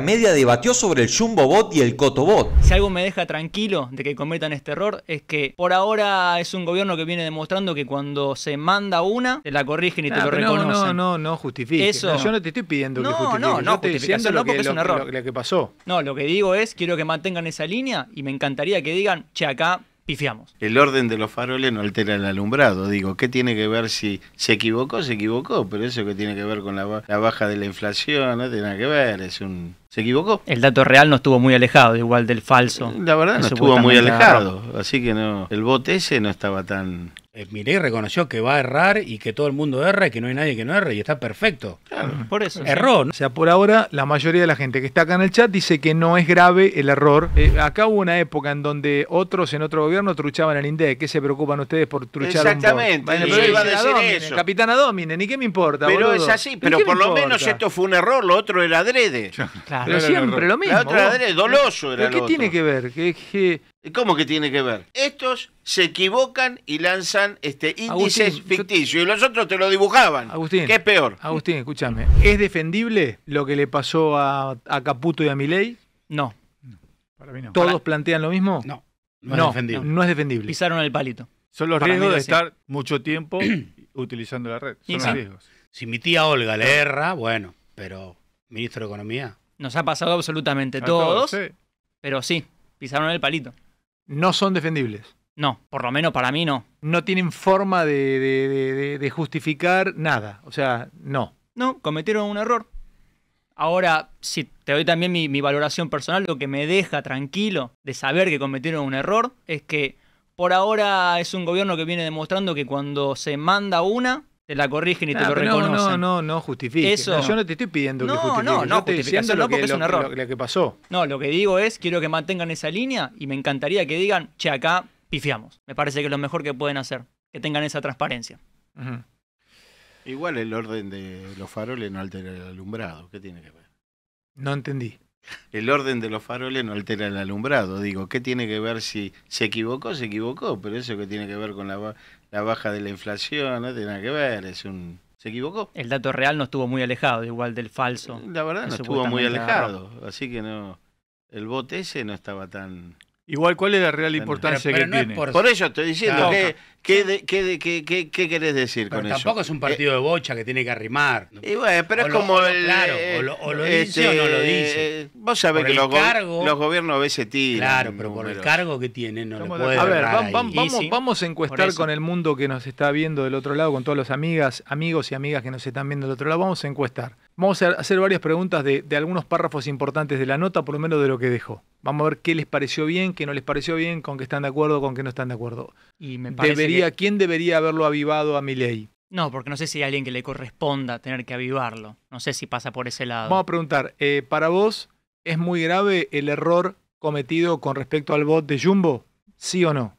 Media debatió sobre el Jumbo Bot y el Cotobot. Si algo me deja tranquilo de que cometan este error es que por ahora es un gobierno que viene demostrando que cuando se manda una, te la corrigen y te ah, lo reconocen. No, no, no, no justifique. Eso... yo no te estoy pidiendo que justifique. No, no, no, no, porque es un error. lo que pasó. No, lo que digo es, quiero que mantengan esa línea y me encantaría que digan, che, acá el orden de los faroles no altera el alumbrado. Digo, ¿qué tiene que ver si se equivocó? Se equivocó, pero eso que tiene que ver con la, la baja de la inflación no tiene nada que ver. Es un ¿Se equivocó? El dato real no estuvo muy alejado, igual del falso. La verdad, no estuvo muy alejado. Así que no, el bot ese no estaba tan. Eh, miré reconoció que va a errar y que todo el mundo erra y que no hay nadie que no erre y está perfecto. Claro, por eso. Error. O sea, por ahora, la mayoría de la gente que está acá en el chat dice que no es grave el error. Eh, acá hubo una época en donde otros en otro gobierno truchaban al INDE. ¿Qué se preocupan ustedes por truchar Exactamente. Un iba a decir eso. Capitán Domine, ni qué me importa. Pero es así, pero por lo menos esto fue un error, lo otro era adrede. Claro. Pero siempre lo mismo. La otra doloso. ¿Pero qué tiene que ver? cómo que tiene que ver? Estos se equivocan y lanzan este índices ficticios y los otros te lo dibujaban. Agustín. ¿Qué es peor? Agustín, escúchame. ¿Es defendible lo que le pasó a, Caputo y a Milei? No. ¿Todos plantean lo mismo? No. No, es defendible. no Pisaron el palito. Son los riesgos de estar mucho tiempo utilizando la red. Son los riesgos. Si mi tía Olga le erra, bueno, pero ministro de Economía. Nos ha pasado absolutamente a todos, pero sí, pisaron el palito. No son defendibles. No, por lo menos para mí no. No tienen forma de, justificar nada, o sea, no. No, cometieron un error. Ahora, si te doy también mi, mi, valoración personal, lo que me deja tranquilo de saber que cometieron un error es que por ahora es un gobierno que viene demostrando que cuando se manda una, te la corrigen y te ah, lo reconocen. No, no, no, justifique. Eso... yo no te estoy pidiendo que justifique. No, no, justificación no, porque es un error. Lo, que pasó. No, lo que digo es, quiero que mantengan esa línea y me encantaría que digan, che, acá pifiamos. Me parece que es lo mejor que pueden hacer, que tengan esa transparencia. Igual el orden de los faroles no altera el alumbrado, ¿qué tiene que ver? No entendí. El orden de los faroles no altera el alumbrado. Digo, ¿qué tiene que ver si se equivocó? Se equivocó, pero eso que tiene que ver con la, la baja de la inflación, no tiene nada que ver, es un... ¿Se equivocó? El dato real no estuvo muy alejado, igual del falso. La verdad no estuvo muy alejado, así que no... El bote ese no estaba tan... Igual, ¿cuál es la real importancia que tiene? Por... eso estoy diciendo, qué, querés decir con eso? Tampoco es un partido eh, de bocha que tiene que arrimar. pero es como el. Claro, o lo, dice o no lo este, dice. Vos sabés que los, gobiernos a veces tiran. Claro, pero por el cargo que tienen no lo puede A ver, vamos, vamos a encuestar con el mundo que nos está viendo del otro lado, con todos los amigas, amigos y amigas que nos están viendo del otro lado. Vamos a encuestar. Vamos a hacer varias preguntas de, algunos párrafos importantes de la nota, por lo menos de lo que dejó. Vamos a ver qué les pareció bien, qué no les pareció bien, con qué están de acuerdo, con qué no están de acuerdo. Y me debería, ¿Quién debería haberlo avivado a mi ley? No, porque no sé si hay alguien que le corresponda tener que avivarlo. No sé si pasa por ese lado. Vamos a preguntar, eh, ¿para vos es muy grave el error cometido con respecto al bot de Jumbo? ¿Sí o no?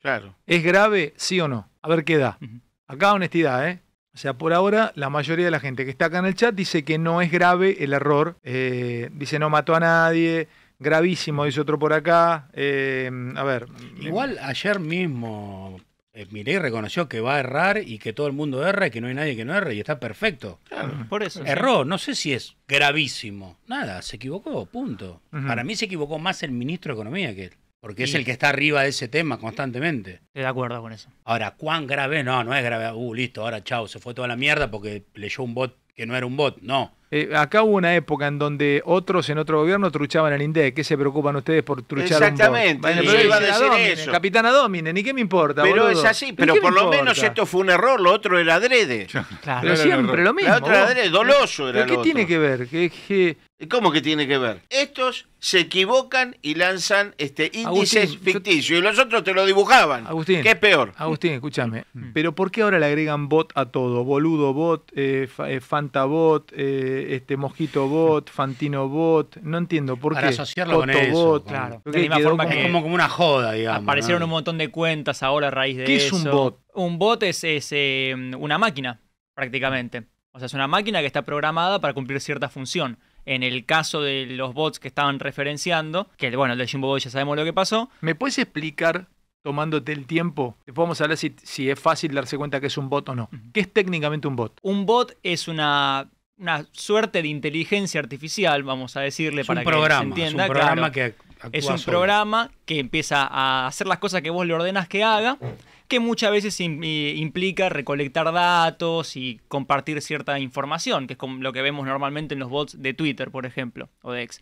Claro. ¿Es grave? ¿Sí o no? A ver qué da. Acá honestidad, ¿eh? O sea, por ahora la mayoría de la gente que está acá en el chat dice que no es grave el error. Eh, dice no mató a nadie, gravísimo, dice otro por acá. Eh, a ver. Igual ayer mismo y eh, reconoció que va a errar y que todo el mundo erra y que no hay nadie que no erre y está perfecto. Claro, por eso. Erró, no sé si es gravísimo. Nada, se equivocó, punto. Para mí se equivocó más el ministro de Economía que él. Porque es el que está arriba de ese tema constantemente. Estoy de acuerdo con eso. Ahora, ¿cuán grave? No, no es grave. Uh, listo, ahora chao, se fue toda la mierda porque leyó un bot que no era un bot. No. Eh, acá hubo una época en donde otros en otro gobierno truchaban al INDE. ¿Qué se preocupan ustedes por truchar un bot? Exactamente, iba a decir eso. Capitana Domine, ni qué me importa. Pero es así, pero por lo menos esto fue un error, lo otro era adrede. Claro, siempre lo mismo. Lo otro era adrede, doloso era ¿Pero qué tiene que ver? Que, que, ¿Cómo que tiene que ver? Estos se equivocan y lanzan este índices ficticios y los otros te lo dibujaban. Agustín. ¿Qué es peor? Agustín, escúchame. Mm. Mm. Pero ¿por qué ahora le agregan bot a todo? Boludo bot, eh, eh, fanta bot, eh, este mosquito bot, fantino bot. No entiendo por qué. Para asociarlo con eso. claro. misma como, una joda, digamos. Aparecieron un montón de cuentas ahora a raíz de eso. ¿Qué es un bot? Un bot es, una máquina, prácticamente. O sea, es una máquina que está programada para cumplir cierta función en el caso de los bots que estaban referenciando, que bueno, el de Jimbo ya sabemos lo que pasó. ¿Me puedes explicar, tomándote el tiempo, después vamos a hablar si, es fácil darse cuenta que es un bot o no? ¿Qué es técnicamente un bot? Un bot es una suerte de inteligencia artificial, vamos a decirle para que se entienda. Es un programa que programa que empieza a hacer las cosas que vos le ordenas que haga que muchas veces eh, implica recolectar datos y compartir cierta información, que es lo que vemos normalmente en los bots de Twitter, por ejemplo, o de X.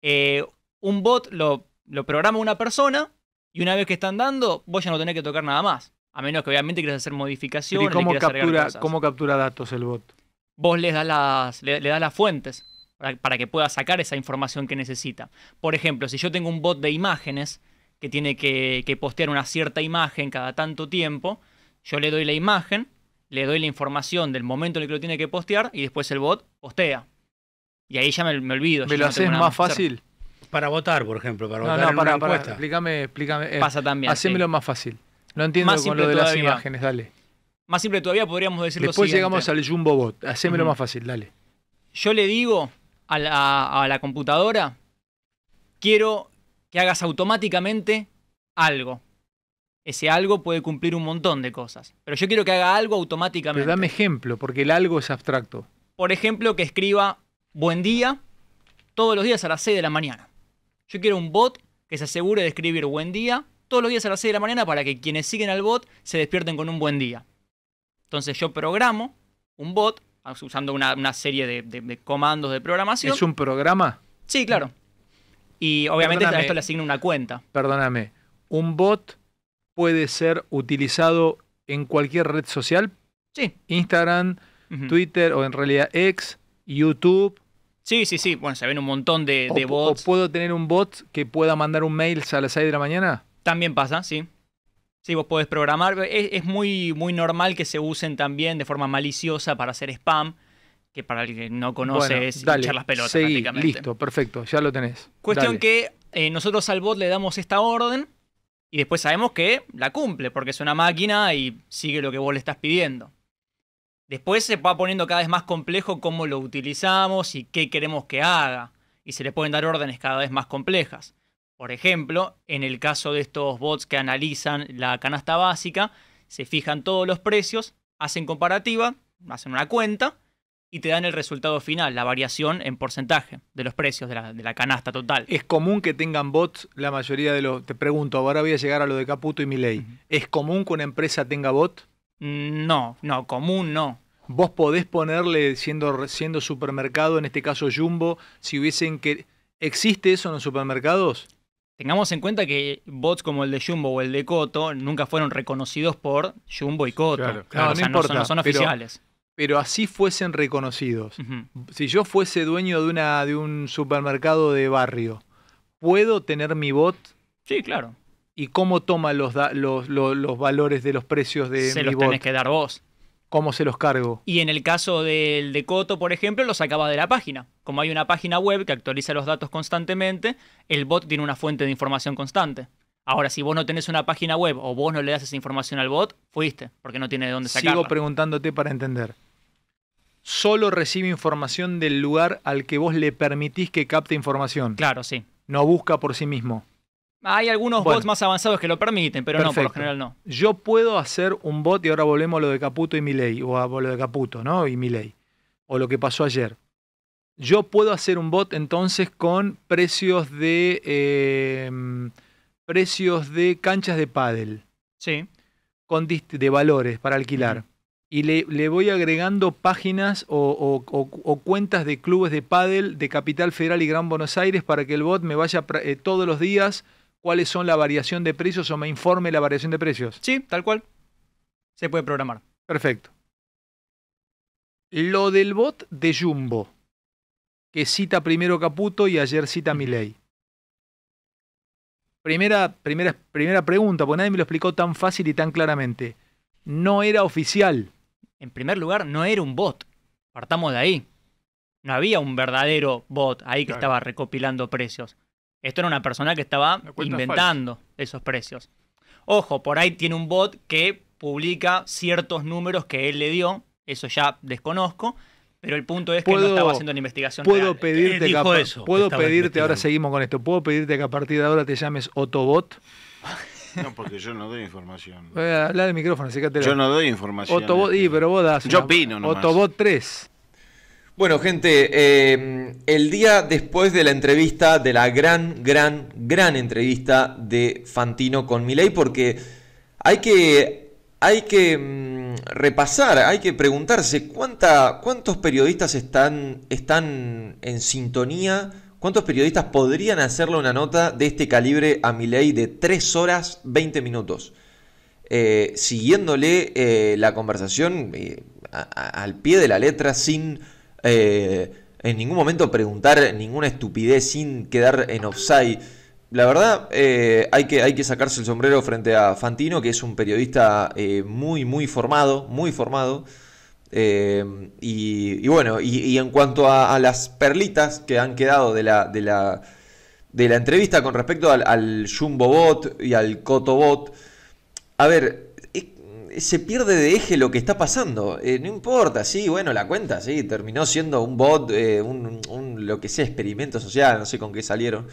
Eh, un bot lo, programa una persona y una vez que están dando, vos ya no tenés que tocar nada más. A menos que obviamente quieras hacer modificaciones. ¿Y cómo, captura, cómo captura datos el bot? Vos le das las, le, das las fuentes para, que pueda sacar esa información que necesita. Por ejemplo, si yo tengo un bot de imágenes, que tiene que, postear una cierta imagen cada tanto tiempo. Yo le doy la imagen, le doy la información del momento en el que lo tiene que postear y después el bot postea. Y ahí ya me, olvido. ¿Me lo haces más fácil? Para votar, por ejemplo, para votar no, para, explícame, explícame. Eh, Pasa también. Hacémelo más fácil. Lo entiendo con lo de las imágenes, dale. Más simple todavía podríamos decir Después llegamos al Jumbo Bot. Hacémelo más fácil, dale. Yo le digo a a la computadora, quiero que hagas automáticamente algo. Ese algo puede cumplir un montón de cosas. Pero yo quiero que haga algo automáticamente. Pero dame ejemplo, porque el algo es abstracto. Por ejemplo, que escriba buen día todos los días a las 6 de la mañana. Yo quiero un bot que se asegure de escribir buen día todos los días a las 6 de la mañana para que quienes siguen al bot se despierten con un buen día. Entonces yo programo un bot usando una, serie de, comandos de programación. ¿Es un programa? Sí, claro. Y obviamente a esto le asigna una cuenta. Perdóname, un bot puede ser utilizado en cualquier red social. Sí. Instagram, Twitter o en realidad X, YouTube. Sí, sí, sí. Bueno, se ven un montón de, bots. ¿O puedo tener un bot que pueda mandar un mail a las 6 de la mañana? También pasa, sí. Sí, vos podés programar. Es, muy, muy normal que se usen también de forma maliciosa para hacer spam que para el que no conoce es echar las pelotas prácticamente. Listo, perfecto, ya lo tenés. Cuestión que eh, nosotros al bot le damos esta orden y después sabemos que la cumple porque es una máquina y sigue lo que vos le estás pidiendo. Después se va poniendo cada vez más complejo cómo lo utilizamos y qué queremos que haga. Y se le pueden dar órdenes cada vez más complejas. Por ejemplo, en el caso de estos bots que analizan la canasta básica, se fijan todos los precios, hacen comparativa, hacen una cuenta y te dan el resultado final, la variación en porcentaje de los precios de la, canasta total. Es común que tengan bots la mayoría de los... Te pregunto, ahora voy a llegar a lo de Caputo y Milei. ¿Es común que una empresa tenga bot? Mm, no, no, común no. Vos podés ponerle, siendo, siendo supermercado, en este caso Jumbo, si hubiesen que... ¿Existe eso en los supermercados? Tengamos en cuenta que bots como el de Jumbo o el de Coto nunca fueron reconocidos por Jumbo y Coto. No, no, importa, no son oficiales pero así fuesen reconocidos. Si yo fuese dueño de, una, de un supermercado de barrio, ¿puedo tener mi bot? Sí, claro. ¿Y cómo toma los, los, valores de los precios de se los Tenés que dar vos. ¿Cómo se los cargo? Y en el caso del de Coto, por ejemplo, lo sacaba de la página. Como hay una página web que actualiza los datos constantemente, el bot tiene una fuente de información constante. Ahora, si vos no tenés una página web o vos no le das esa información al bot, fuiste, porque no tiene de dónde sacarla. Sigo preguntándote para entender solo recibe información del lugar al que vos le permitís que capte información. Claro, sí. No busca por sí mismo. Hay algunos bots más avanzados que lo permiten, pero no, por lo general no. Yo puedo hacer un bot, y ahora volvemos a lo de Caputo y Milei, o a lo de Caputo, ¿no? Y Milei, o lo que pasó ayer. Yo puedo hacer un bot entonces con precios de. Em, precios de canchas de pádel. Sí. Con de valores para alquilar y le, voy agregando páginas o, cuentas de clubes de pádel de Capital Federal y Gran Buenos Aires para que el bot me vaya eh, todos los días cuáles son la variación de precios o me informe la variación de precios. Sí, tal cual. Se puede programar. Perfecto. Lo del bot de Jumbo, que cita primero Caputo y ayer cita Milei. Primera, primera, primera pregunta, porque nadie me lo explicó tan fácil y tan claramente. No era oficial en primer lugar, no era un bot. Partamos de ahí. No había un verdadero bot ahí que estaba recopilando precios. Esto era una persona que estaba inventando esos precios. Ojo, por ahí tiene un bot que publica ciertos números que él le dio. Eso ya desconozco. Pero el punto es que no estaba haciendo una investigación. Puedo pedirte, eso, puedo pedirte ahora seguimos con esto. Puedo pedirte que a partir de ahora te llames Otobot. No, porque yo no doy información. Eh, habla del micrófono, la... Yo no doy información. Otobot, este. y, pero vos das. Yo opino, nomás. Otobot 3. Bueno, gente, eh, el día después de la entrevista, de la gran, gran, gran entrevista de Fantino con Milei, porque hay que, hay que mm, repasar, hay que preguntarse cuánta, cuántos periodistas están, están en sintonía ¿Cuántos periodistas podrían hacerle una nota de este calibre a ley de 3 horas 20 minutos? Eh, siguiéndole eh, la conversación eh, al pie de la letra sin en ningún momento preguntar ninguna estupidez, sin quedar en offside. La verdad, hay que, hay, que, sacarse el sombrero frente a Fantino, que es un periodista muy, muy formado, muy formado. Eh, y, bueno, y, en cuanto a, las perlitas que han quedado de la, de la, entrevista con respecto al, Jumbo Bot y al Coto Bot a ver, eh, se pierde de eje lo que está pasando. Eh, no importa, sí, bueno, la cuenta, sí, terminó siendo un bot, un, un, lo que sea, experimento social, no sé con qué salieron.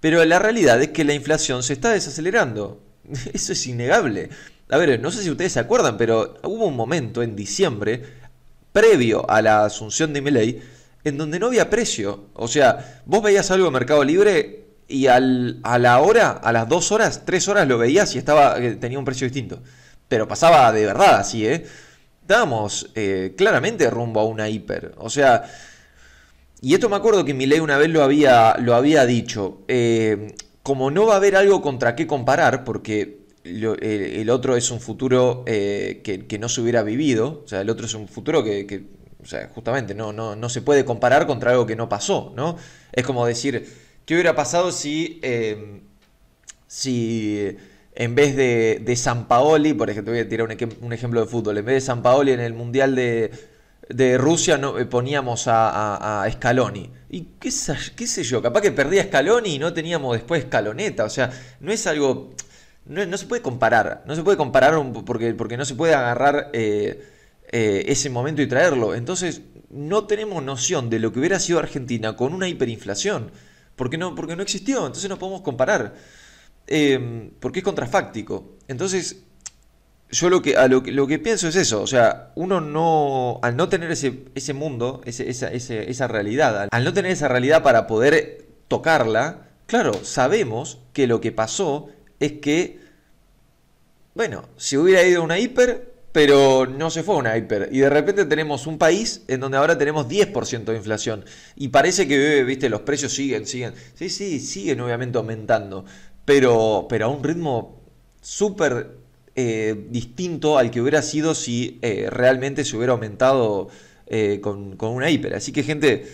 Pero la realidad es que la inflación se está desacelerando. Eso es innegable. A ver, no sé si ustedes se acuerdan, pero hubo un momento en diciembre, previo a la asunción de Miley, en donde no había precio. O sea, vos veías algo en Mercado Libre y a la hora, a las dos horas, tres horas lo veías y estaba, eh, tenía un precio distinto. Pero pasaba de verdad así, ¿eh? Estábamos eh, claramente rumbo a una hiper. O sea, y esto me acuerdo que Miley una vez lo había, lo había dicho. Eh, como no va a haber algo contra qué comparar, porque el, otro es un futuro eh, que, no se hubiera vivido, o sea, el otro es un futuro que, justamente no, no, se puede comparar contra algo que no pasó, ¿no? Es como decir, ¿qué hubiera pasado si, em, si en vez de, de San Paoli, por ejemplo, voy a tirar un, ejemplo de fútbol, en vez de San Paoli en el Mundial de, Rusia no, eh, poníamos a, a, Scaloni? Y qué, qué sé yo, capaz que perdía Scaloni y no teníamos después Scaloneta, o sea, no es algo no, se puede comparar, no se puede comparar porque, porque no se puede agarrar eh, eh, ese momento y traerlo. Entonces, no tenemos noción de lo que hubiera sido Argentina con una hiperinflación, porque no, porque no existió, entonces no podemos comparar, em, porque es contrafáctico. Entonces, yo lo que, lo, que pienso es eso, o sea, uno no, al no tener ese, ese mundo, esa, esa realidad, al no tener esa realidad para poder tocarla, claro, sabemos que lo que pasó es que, bueno, si hubiera ido una hiper, pero no se fue una hiper. Y de repente tenemos un país en donde ahora tenemos 10% de inflación. Y parece que, eh, viste, los precios siguen, siguen. Sí, sí, siguen obviamente aumentando. Pero, pero a un ritmo súper eh, distinto al que hubiera sido si eh, realmente se hubiera aumentado con, con una hiper. Así que, gente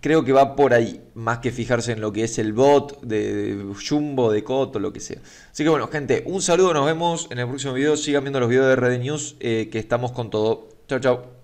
Creo que va por ahí, más que fijarse en lo que es el bot de, Jumbo, de Coto, lo que sea. Así que bueno, gente, un saludo, nos vemos en el próximo video. Sigan viendo los videos de Red News, eh, que estamos con todo. Chao, chao.